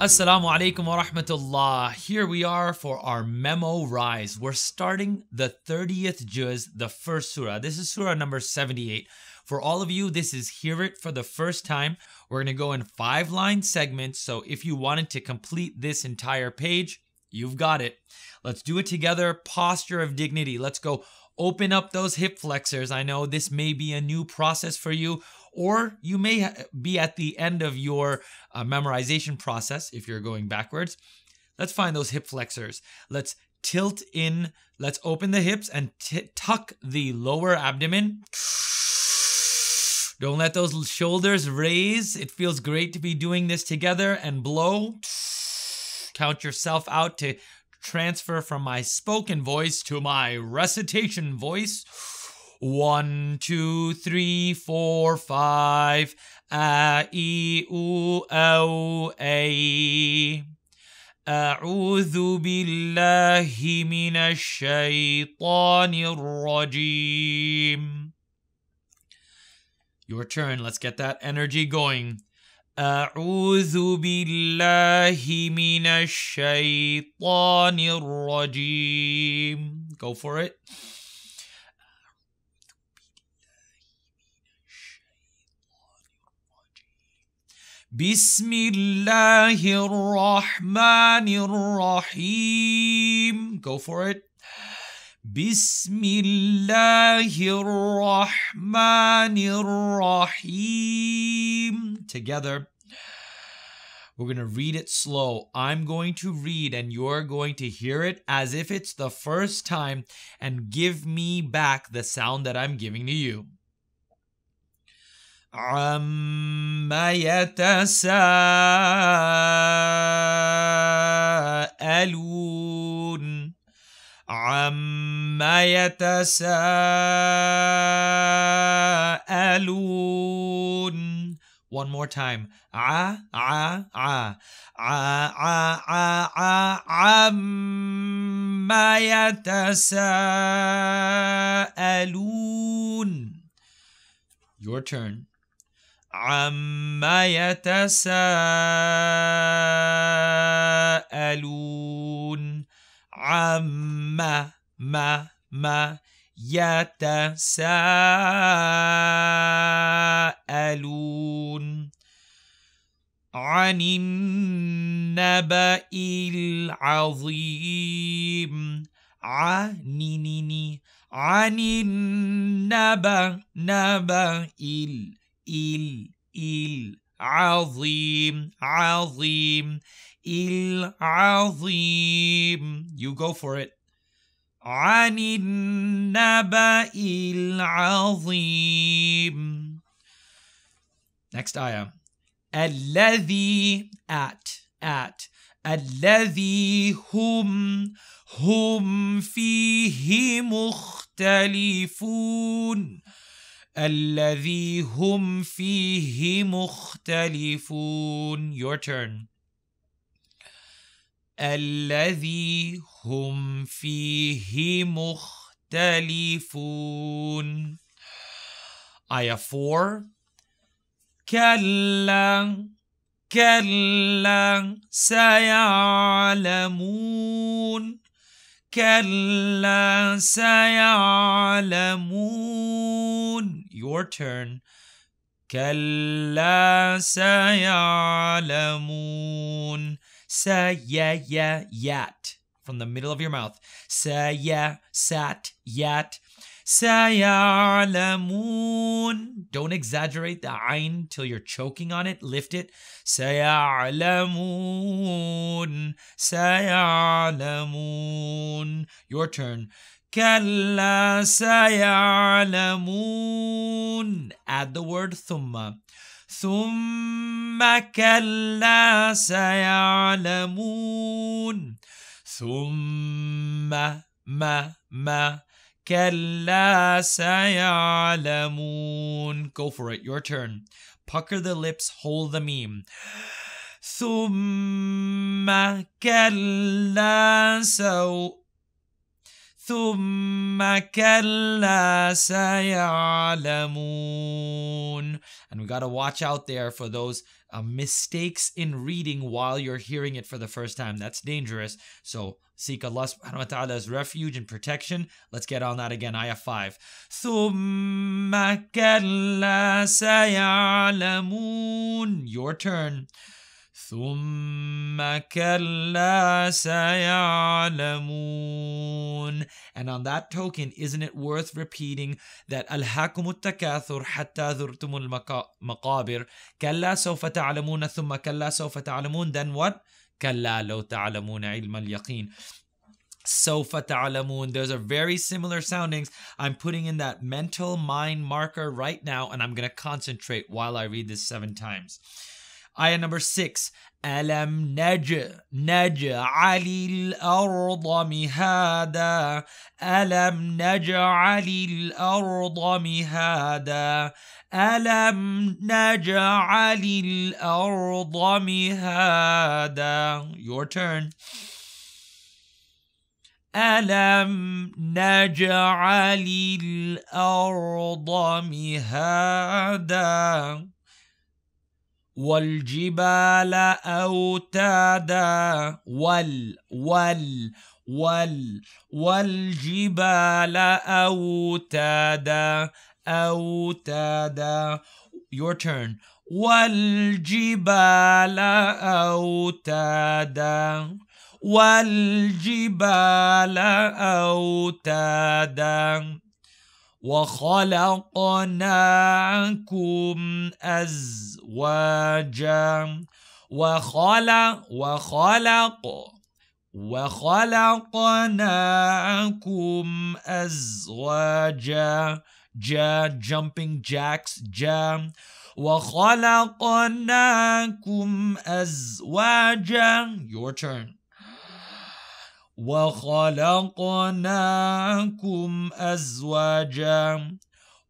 Assalamu alaikum wa rahmatullah. Here we are for our memo rise. We're starting the 30th juz, the first surah. This is surah number 78. For all of you, this is Hear It for the first time. We're going to go in five line segments. So if you wanted to complete this entire page, you've got it. Let's do it together. Posture of dignity. Let's go open up those hip flexors. I know this may be a new process for you or you may be at the end of your uh, memorization process if you're going backwards. Let's find those hip flexors. Let's tilt in, let's open the hips and tuck the lower abdomen. Don't let those shoulders raise. It feels great to be doing this together and blow. Count yourself out to transfer from my spoken voice to my recitation voice. One, two, three, four, five. A, E, U, O, A. أعوذ بالله من الشيطان الرجيم. Your turn. Let's get that energy going. أعوذ بالله من الشيطان الرجيم. Go for it. بسم الله الرحمن الرحيم Go for it بسم الله الرحمن الرحيم Together We're going to read it slow. I'm going to read and you're going to hear it as if it's the first time and give me back the sound that I'm giving to you. عما يتساءلون عما يتساءلون One more time. ع ع ع ع ع ع ع عما يتساءلون Your turn. عما يتساءلون عما ما ما يتساءلون عن النبأ العظيم عن عن النبأ نبأ إل إل عظيم عظيم إل عظيم you go for it عن النبأ العظيم next ayah الذي at at الذي هم هم فيه مختلفون الذي هم فيه مختلفون your turn الذي هم فيه مختلفون آية 4 كلا كلا سيعلمون كلا سيعلمون Your turn كلا سيعلمون سيا يا يات From the middle of your mouth سيا سات يات سيعلمون Don't exaggerate the ayn till you're choking on it. Lift it. سيعلمون سيعلمون Your turn. كلا سيعلمون Add the word ثم ثم كلا سيعلمون ثم ما ما كلا سيعلمون Go for it, your turn. Pucker the lips, hold the meme. ثم كلا سو ثم كلا سيعلمون And we gotta watch out there for those uh, mistakes in reading while you're hearing it for the first time. That's dangerous. So seek Allah subhanahu wa ta'ala's refuge and protection. Let's get on that again. Ayah 5. Your turn. ثم كلا سيعلمون And on that token, isn't it worth repeating that ألهاكم التكاثر حتى ذرتم المقابر كلا سوف تعلمون ثم كلا سوف تعلمون then what? كلا لو تعلمون علم اليقين Sofa Ta'alamun. Those are very similar soundings. I'm putting in that mental mind marker right now and I'm going to concentrate while I read this seven times. Ayah number six. ألم نج نجعل الأرض مهادا ألم نجعل الأرض مهادا ألم نجعل الأرض مهادا Your turn ألم نجعل الأرض مهادا والجبال أوتادا وال وال وال والجبال أوتادا أوتادا Your turn والجبال أوتادا والجبال أوتادا وخلقناكم أزواجا وخلق وخلق وخلقناكم أزواجا جا jumping jacks جا وخلقناكم أزواجا your turn وخلقناكم أزواجا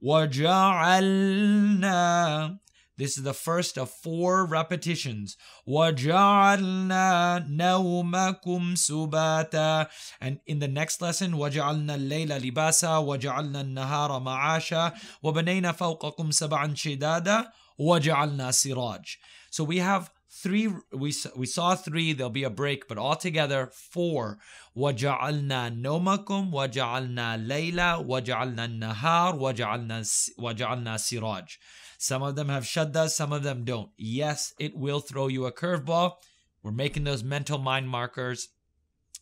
وجعلنا This is the first of four repetitions. وَجَعَلْنَا نَوْمَكُمْ سُبَاتًا And in the next lesson, وَجَعَلْنَا اللَّيْلَ لِبَاسًا وَجَعَلْنَا النَّهَارَ مَعَاشًا وَبَنَيْنَا فَوْقَكُمْ سَبْعًا شِدَادًا وَجَعَلْنَا سِرَاجًا So we have three we we saw three there'll be a break but altogether four وجعلنا نومكم وجعلنا ليلة وجعلنا النهار وجعلنا وجعلنا سراج some of them have shaddas some of them don't yes it will throw you a curveball we're making those mental mind markers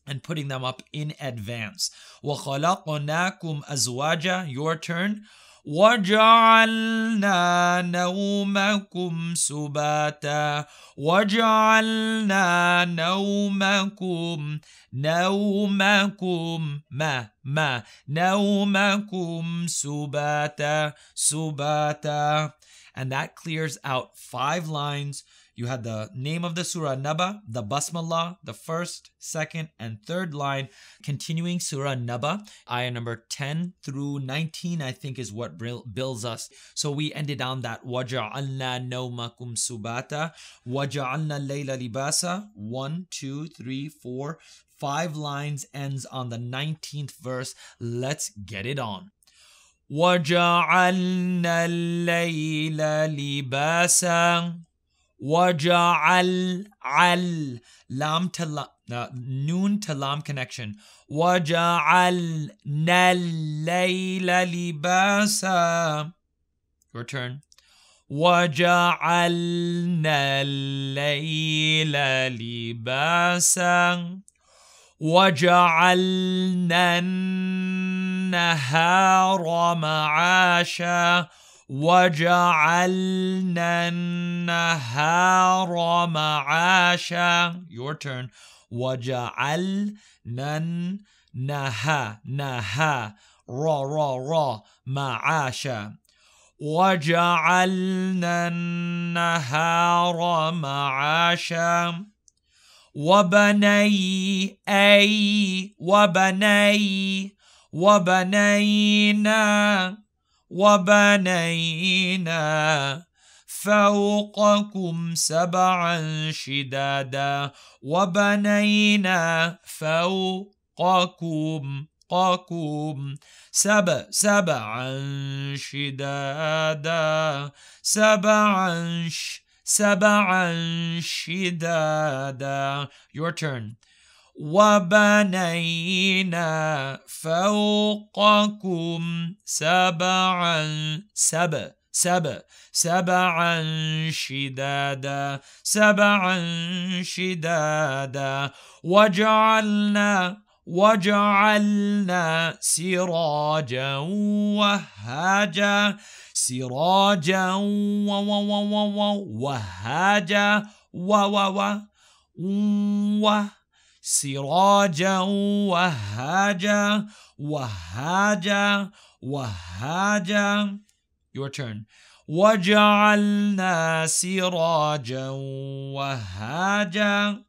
and putting them up in advance وخلقناكم أزواجا your turn وجعلنا نومكم سباتا وجعلنا نومكم نومكم ما ما نومكم سباتا سباتا and that clears out five lines you had the name of the surah Naba, the Basmallah, the first, second, and third line, continuing surah Naba, ayah number 10 through 19, I think is what builds us. So we ended on that وَجَعَلْنَا نَوْمَكُمْ سُبَاتًا وَجَعَلْنَا اللَّيْلَ لِبَاسًا 1, 2, lines ends on the 19th verse. Let's get it on. وَجَعَلْنَا اللَّيْلَ لِبَاسًا وجعل عل لام تلام نون تلام connection وجعلنا الليل لباسا return وجعلنا الليل لباسا وجعلنا النهار معاشا وجعلنا النهار معاشا your turn وجعلنا نها نها را را را معاشا وجعلنا النهار معاشا وبني أي وبني وبنينا وبنينا فوقكم سبعا شدادا وبنينا فوقكم قكم سبع سبعا شدادا سبعا سبعا شدادا your turn وبنينا فوقكم سبعا سبع سبع سبعا شدادا سبعا شدادا وجعلنا وجعلنا سراجا وهاجا سراجا وهاجا وهاجا وهاجا سراجا وهاجا وهاجا وهاجا Your turn وجعلنا سراجا وهاجا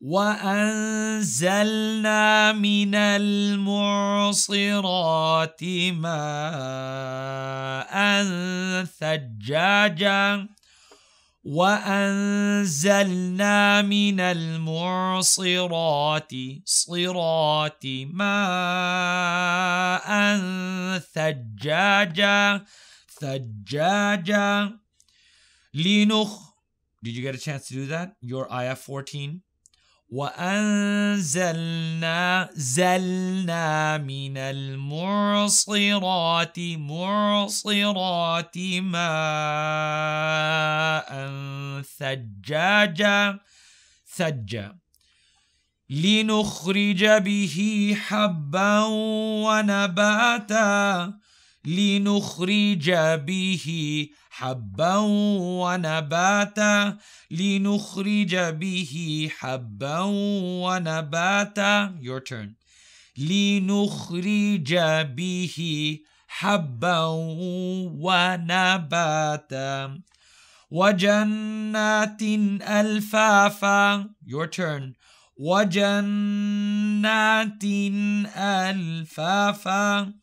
وأنزلنا من المعصرات ماء ثجاجا وأنزلنا من المعصرات صرات ماء ثجاجا ثجاجا لنخ Did you get a chance to do that? Your ayah 14. وأنزلنا زلنا من المعصرات معصرات ماء ثجاجا ثجا لنخرج به حبا ونباتا لنخرج به حبا ونباتا لنخرج به حبا ونباتا your turn لنخرج به حبا ونباتا وجنات ألفافا your turn وجنات ألفافا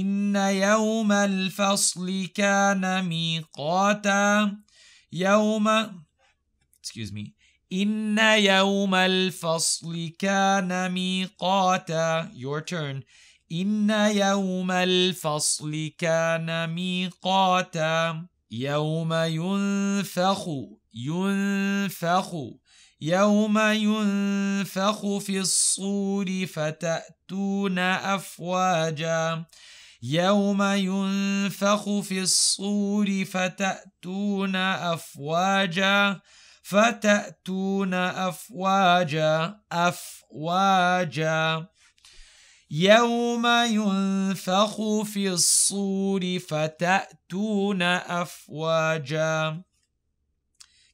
إن يوم الفصل كان ميقاتا يوم excuse me إن يوم الفصل كان ميقاتا your turn إن يوم الفصل كان ميقاتا يوم ينفخ ينفخ يوم ينفخ في الصور فتأتون أفواجا يوم ينفخ في الصور فتأتون أفواجا فتأتون أفواجا أفواجا يوم ينفخ في الصور فتأتون أفواجا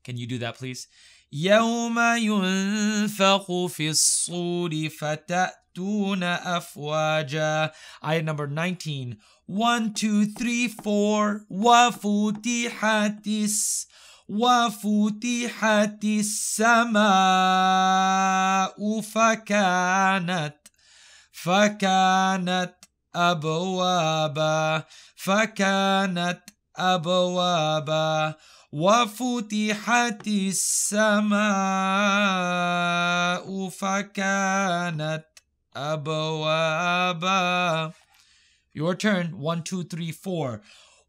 Can you do that please? يوم ينفخ في الصور فتأتون يأتون أفواجا آية نمبر 19 1, 2, 3, 4 وفتحت وفتحت السماء فكانت فكانت أبوابا فكانت أبوابا وفتحت السماء فكانت أبوابا Your turn. One, two, three, four.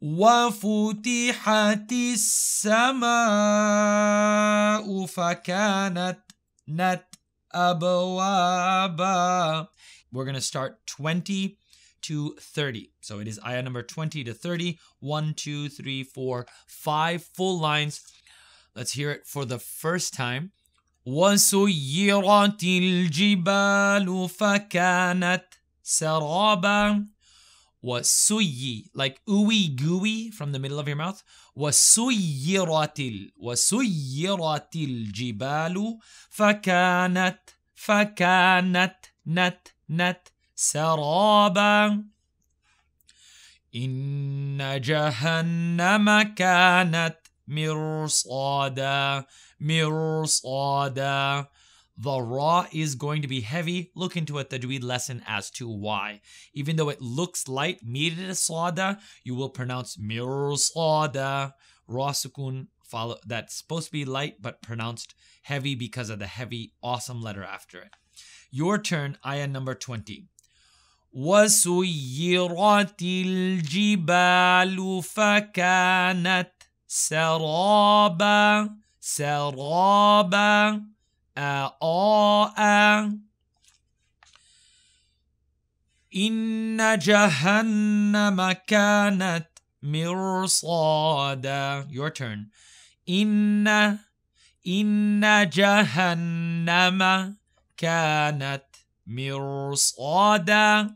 وفتحت السماء فكانت نت أبوابا We're going to start 20 to 30. So it is ayah number 20 to 30. One, two, three, four, five full lines. Let's hear it for the first time. وسيرت الجبال فكانت سرابا وسيي like ooey gooey from the middle of your mouth وسيرت ال وسيرت الجبال فكانت فكانت نت نت سرابا إن جهنم كانت مرصادا mirsada. The raw is going to be heavy. Look into a tajweed lesson as to why. Even though it looks light, mirsada, you will pronounce mirsada. Raw sukun follow that's supposed to be light but pronounced heavy because of the heavy awesome letter after it. Your turn, ayah number 20. وسيرت الجبال فكانت سرابا سرابا إن جهنم كانت مرصادا Your turn إن إن جهنم كانت مرصادا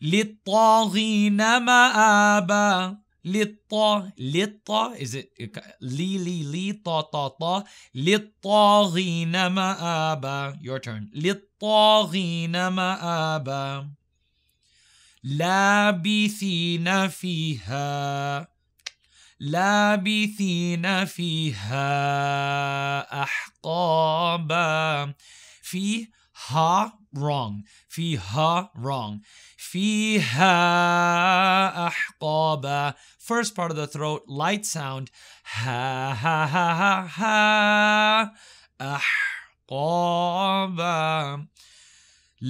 للطاغين مآبا لطا لطا is it لي لي لي طا طا طا للطاغين مآبا your turn للطاغين مآبا لابثين فيها لابثين فيها أحقابا فيه ha wrong fi ha wrong fi ha ahqaba first part of the throat light sound ha ha ha ha ahqaba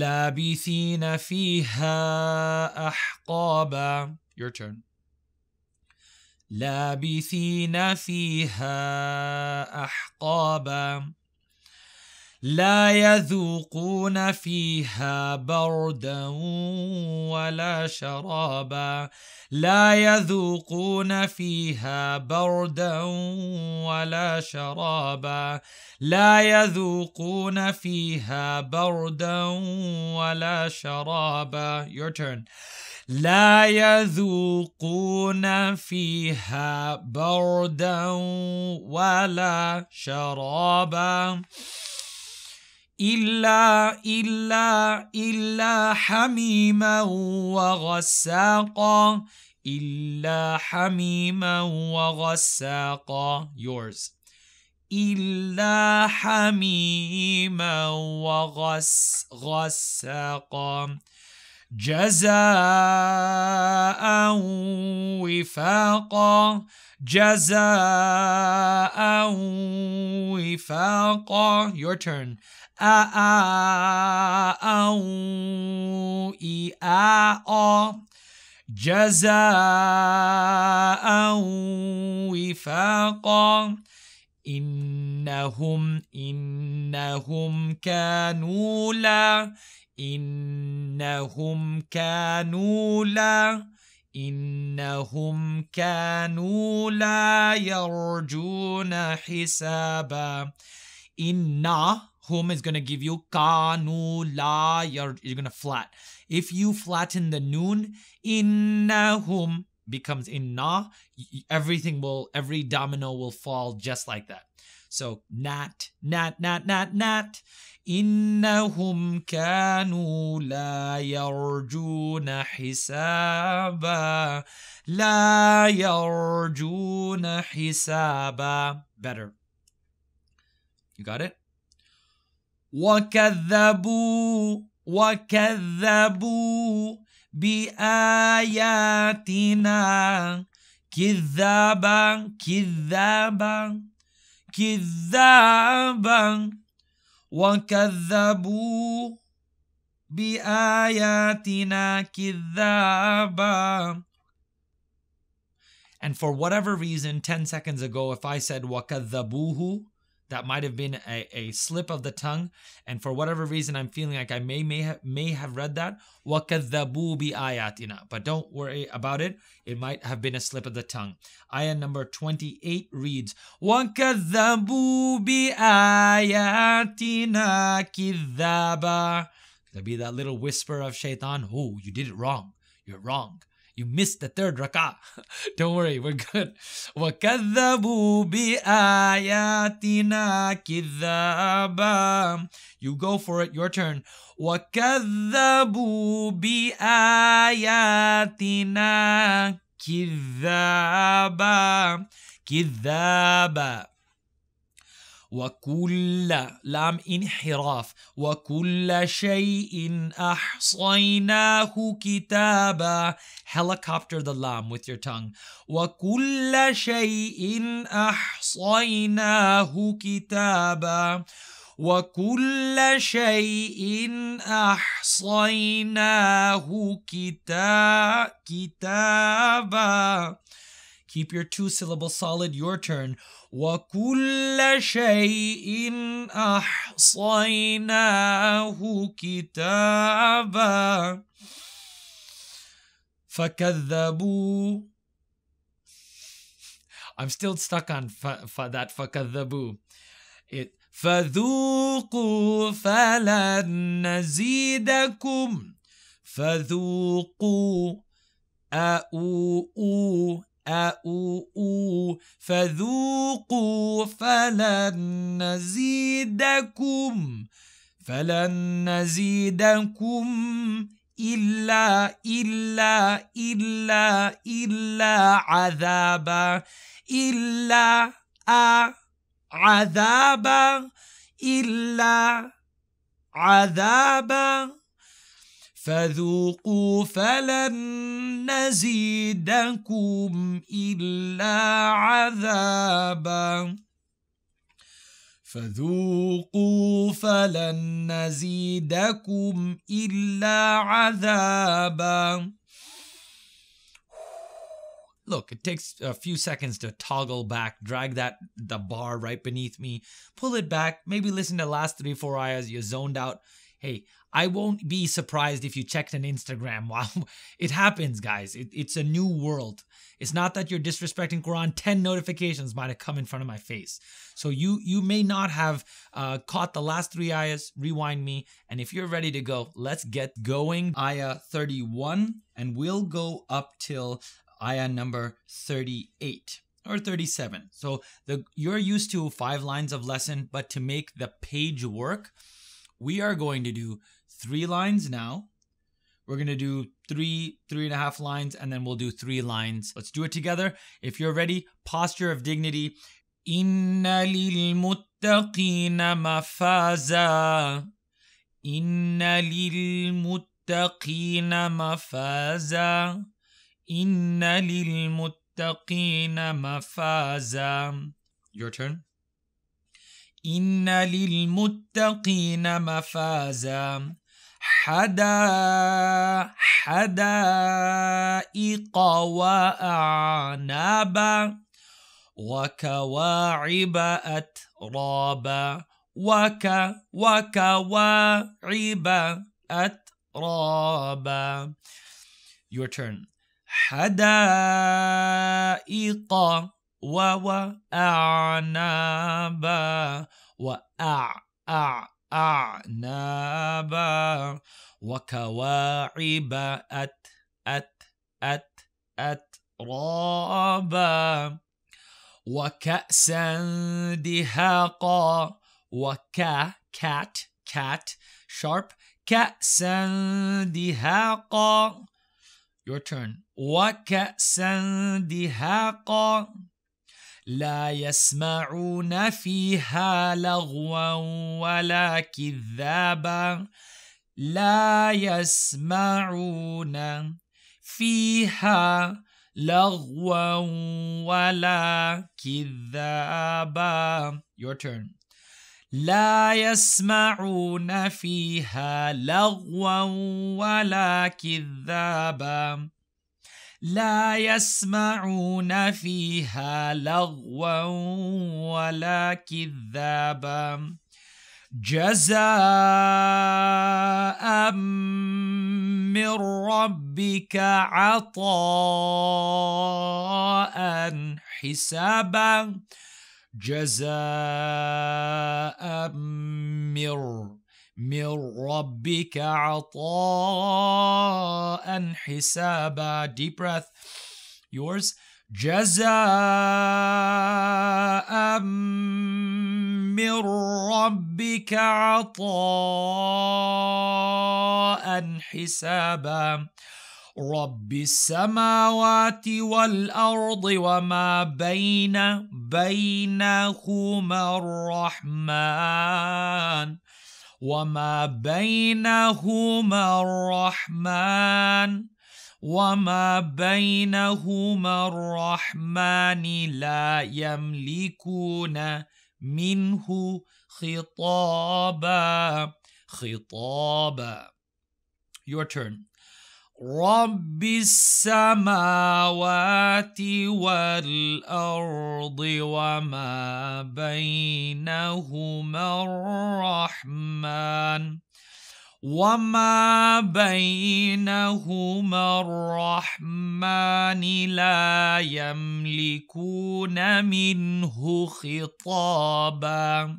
labithina fi ha ahqaba your turn labithina fi ha ahqaba لا يذوقون فيها بردا ولا شرابا لا يذوقون فيها بردا ولا شرابا لا يذوقون فيها بردا ولا شرابا your turn لا يذوقون فيها بردا ولا شرابا إلا إلا إلا حميما وغساقا إلا حميما وغساقا yours إلا حميما وغساقا جزاء وفاقا جزاء وفاقا your turn a a a جزاء وفاقا إنهم إنهم كانوا لا إنهم كانوا لا إنهم كانوا لا يرجون حسابا إِنَّا hum is going to give you kanu la you're, you're going to flat if you flatten the noon innahum becomes inna everything will every domino will fall just like that So not, not, not, not, not. إنهم كانوا لا يرجون حسابا لا يرجون حسابا better you got it وكذبوا وكذبوا بآياتنا كذابا كذابا كذابا وكذبوا بآياتنا كذابا And for whatever reason, 10 seconds ago, if I said وَكَذَّبُوهُ, that might have been a, a slip of the tongue and for whatever reason i'm feeling like i may may have, may have read that وَكَذَّبُوا بِآيَاتِنَا but don't worry about it it might have been a slip of the tongue ayah number 28 reads وَكَذَّبُوا بِآيَاتِنَا كِذَّابًا there'll be that little whisper of shaitan oh you did it wrong you're wrong you missed the third rak'ah. Don't worry, we're good. وَكَذَّبُوا بِآيَاتِنَا كِذَّابًا You go for it, your turn. وَكَذَّبُوا بِآيَاتِنَا كِذَّابًا كِذَّابًا وكل لام انحراف وكل شيء أحصيناه كتابا helicopter the lam with your tongue وكل شيء أحصيناه كتابا وكل شيء أحصيناه كتا كتابا Keep your two syllable solid, your turn. وكل شيء احصيناه كتابا فكذبوا I'm still stuck on fa- fa- that فكذبوا it فذوقوا فلن نزيدكم فذوقوا أو أؤؤوا آه، فذوقوا فلن نزيدكم فلن نزيدكم إلا إلا إلا إلا عذابا إلا عذابا إلا عذابا فذوقوا فلن نزيدكم الا عذابا فذوقوا فلن نزيدكم الا عذابا Look, it takes a few seconds to toggle back, drag that the bar right beneath me, pull it back, maybe listen to the last three, four hours, you're zoned out. Hey, I won't be surprised if you checked an Instagram. Wow, it happens, guys. It, it's a new world. It's not that you're disrespecting Quran. Ten notifications might have come in front of my face. So you you may not have uh, caught the last three ayahs. Rewind me, and if you're ready to go, let's get going. Ayah 31, and we'll go up till ayah number 38 or 37. So the you're used to five lines of lesson, but to make the page work, we are going to do three lines now. We're gonna do three, three and a half lines, and then we'll do three lines. Let's do it together. If you're ready, posture of dignity. Inna lil muttaqina mafaza. Inna lil muttaqina mafaza. Inna lil muttaqina mafaza. Your turn. إن للمتقين مفازا حدا حدائق وأعنابا وكواعب أترابا وك وكواعب أترابا Your turn حدائق وأعنابا وأع أع أعنابا وكواعب أت أت أت أت رابا وكأسا دهاقا وكا كات كات شارب كأسا دهاقا your turn وكأسا دهاقا لا يسمعون فيها لغوا ولا كذابا لا يسمعون فيها لغوا ولا كذابا Your turn لا يسمعون فيها لغوا ولا كذابا لا يسمعون فيها لغوا ولا كذابا جزاء من ربك عطاء حسابا جزاء من من ربك عطاء حسابا deep breath yours جزاء من ربك عطاء حسابا رب السماوات والأرض وما بين بينهما الرحمن وما بينهما الرحمن وما بينهما الرحمن لا يملكون منه خطابا خطابا Your turn رب السماوات والارض وما بينهما الرحمن وما بينهما الرحمن لا يملكون منه خطابا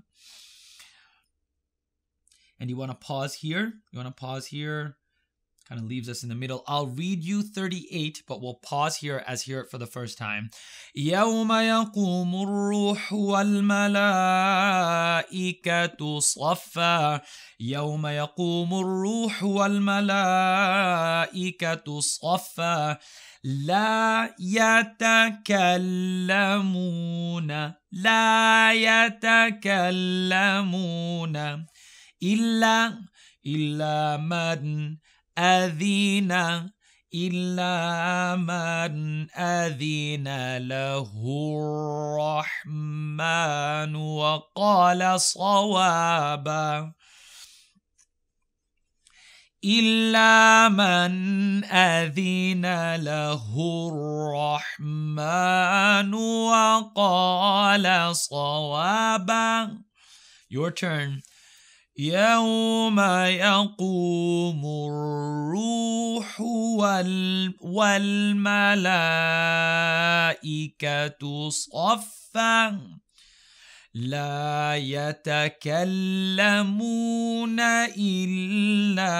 and you want to pause here you want to pause here kind of leaves us in the middle. I'll read you 38, but we'll pause here as hear it for the first time. يَوْمَ يَقُومُ الرُّوحُ وَالْمَلَائِكَةُ صَفًّا يَوْمَ يَقُومُ الرُّوحُ وَالْمَلَائِكَةُ صَفًّا لا يتكلمون لا يتكلمون إلا إلا من أذن إلا من أذن له الرحمن وقال صوابا إلا من أذن له الرحمن وقال صوابا Your turn. يوم يقوم الروح والملائكة صفا لا يتكلمون إلا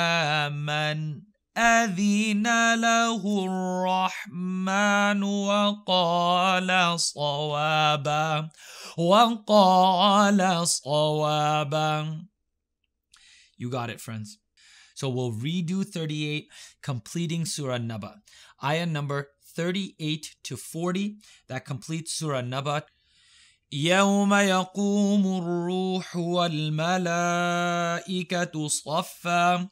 من أذن له الرحمن وقال صوابا وقال صوابا You got it, friends. So we'll redo 38, completing Surah Naba. Ayah number 38 to 40, that completes Surah Naba. يوم يقوم الروح والملائكة صفا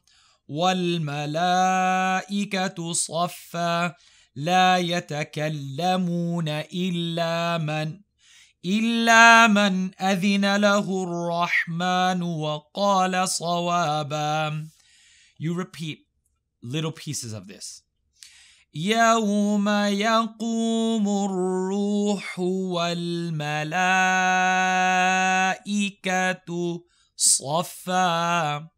والملائكة صفا لا يتكلمون إلا من الا من اذن له الرحمن وقال صوابا you repeat little pieces of this يوم يقوم الروح والملائكه صفا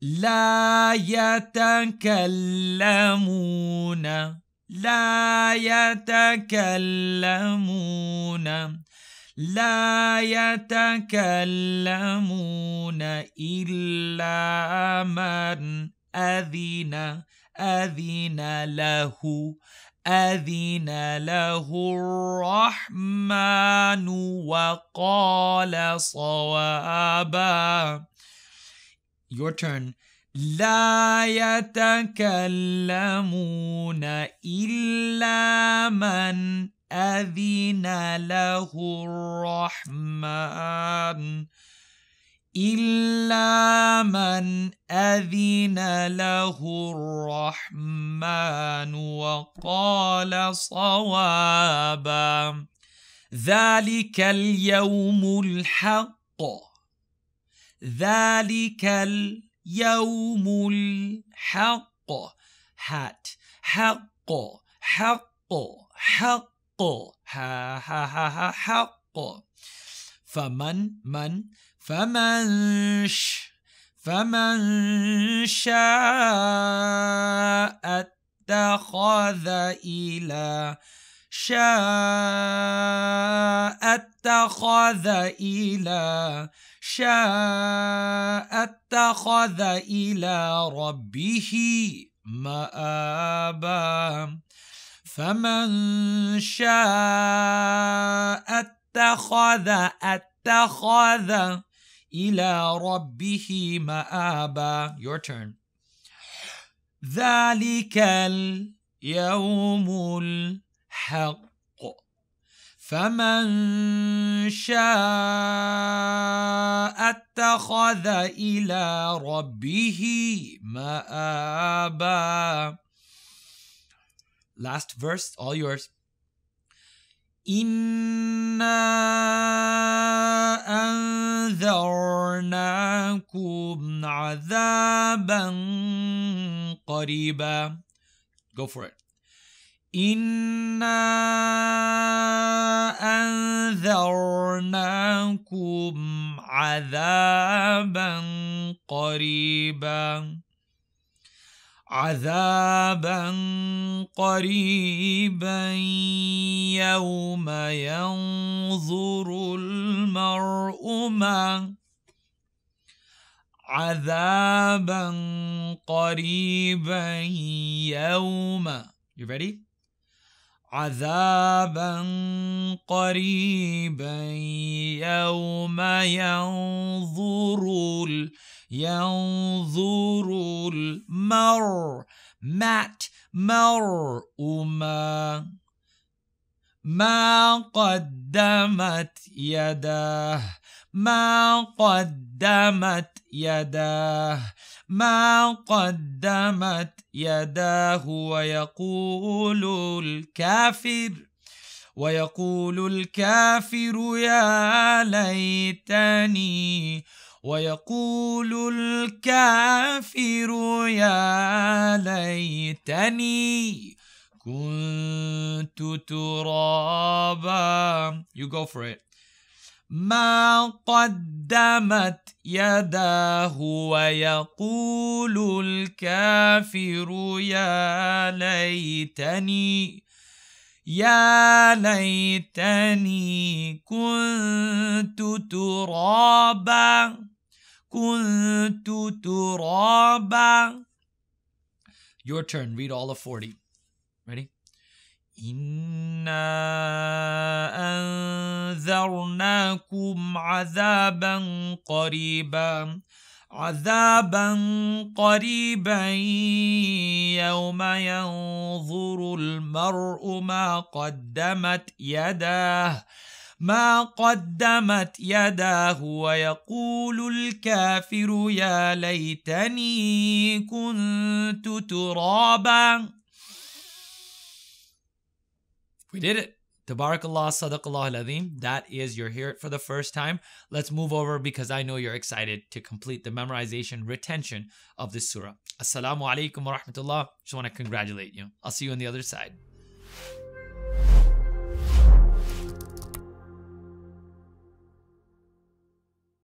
لا يتكلمون لا يتكلمون لا يتكلمون إلا من أذن أذن له أذن له الرحمن وقال صوابا Your turn. لا يتكلمون إلا من أذن له الرحمن إلا من أذن له الرحمن وقال صوابا ذلك اليوم الحق ذلك اليوم يوم الحق هات حق حق حق ها ها ها ها حق فمن من فمن ش فمن شاء اتخذ إلى شاء اتخذ إلى شاء اتخذ الى ربه مآبا فمن شاء اتخذ اتخذ إلى ربه مآبا Your turn ذلك اليوم الحق فمن شاء اتخذ الى ربه مآبا last verse all yours إنا أنذرناكم عذابا قريبا go for it إنا أنذرناكم عذابا قريبا عذابا قريبا يوم ينظر المرء ما عذابا قريبا يوم You ready? عذابا قريبا يوم ينظر ينظر المرء مات مرء ما ما قدمت يداه ما قدمت يداه ما قدمت يداه ويقول الكافر ويقول الكافر يا ليتني ويقول الكافر يا ليتني كنت ترابا You go for it ما قدمت يداه ويقول الكافر يا ليتني يا ليتني كنت ترابا كنت ترابا Your turn, read all of 40. Ready? إنا أنذرناكم عذابا قريبا عذابا قريبا يوم ينظر المرء ما قدمت يداه ما قدمت يداه ويقول الكافر يا ليتني كنت ترابا We did it. Tabarakallah, sadaqallah al-azim. is your hear it for the first time. Let's move over because I know you're excited to complete the memorization retention of this surah. Assalamu alaikum wa rahmatullah. Just want to congratulate you. I'll see you on the other side.